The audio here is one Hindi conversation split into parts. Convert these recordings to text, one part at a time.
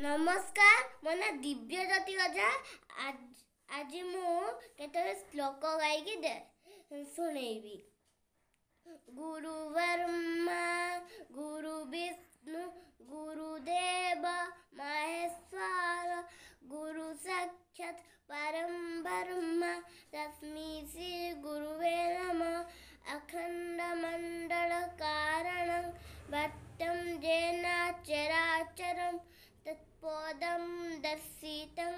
নমস্কাৰ মোৰ নাম দিব্যজ্যোতি ৰজা আজি মই কেইটামান শ্লোক গাইকি শুণেইবি গুৰুবৰ্মা ଗୁରୁ বিষ্ণু গুৰুদেৱ মহেশ্বৰ গুৰু সাক্ষাৎ পৰম ব্ৰহ্মা তস্মি শ্ৰী গুৰুৱে নম অখণ্ড মণ্ডল কাৰণ ভট্টম জেনা চৰাচৰম दर्शित तत्पोदं दर्शितं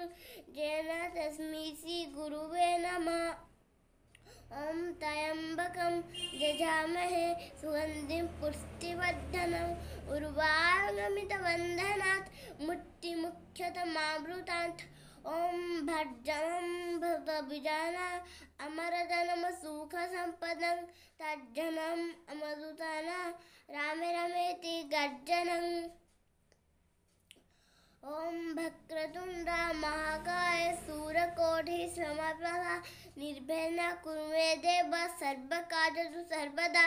येन तस्मै श्रीगुरुवे नमः ॐ त्र्यम्बकं यजामहे सुगन्धिं पुष्टिवर्धनम् उर्वाङ्गमितबन्धनात् मुट्टिमुख्यतमावृतात् ॐ भर्जनं सुख अमरधनमसुखसम्पदं तर्जनम् अमरुताना रामे रामे रमेति गर्जनम् ओम भक्रतुंड महाकाय सूरकोटि समप्रभा निर्भेन कुर्मे देव सर्वकार्यु सर्वदा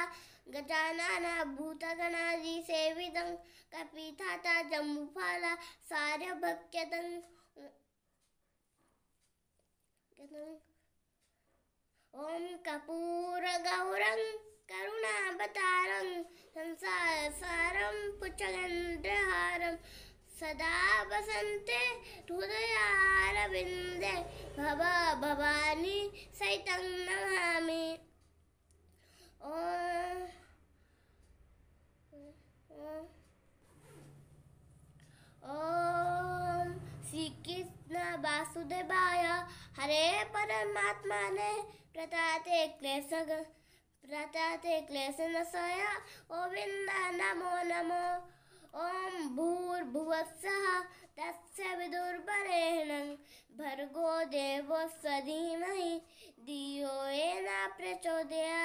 गजानना भूतगणादि सेवितं कपिथाता जम्बुफाला सारभक्यतं ॐ कपूरगौरं करुणावतारं सारं पुचलेन्द्रः सदा वसन्ते हृदयारविन्दे भव भवानी सहित नमामि ॐ वासुदेवाय हरे परमात्मा ने प्रताते क्लेश प्रताते क्लेश नमो नमो ओम भूर्भुवस्सः तस्य विदुर्बरेणं भर्गो देवो सधीमहि धियो येन प्रचोदया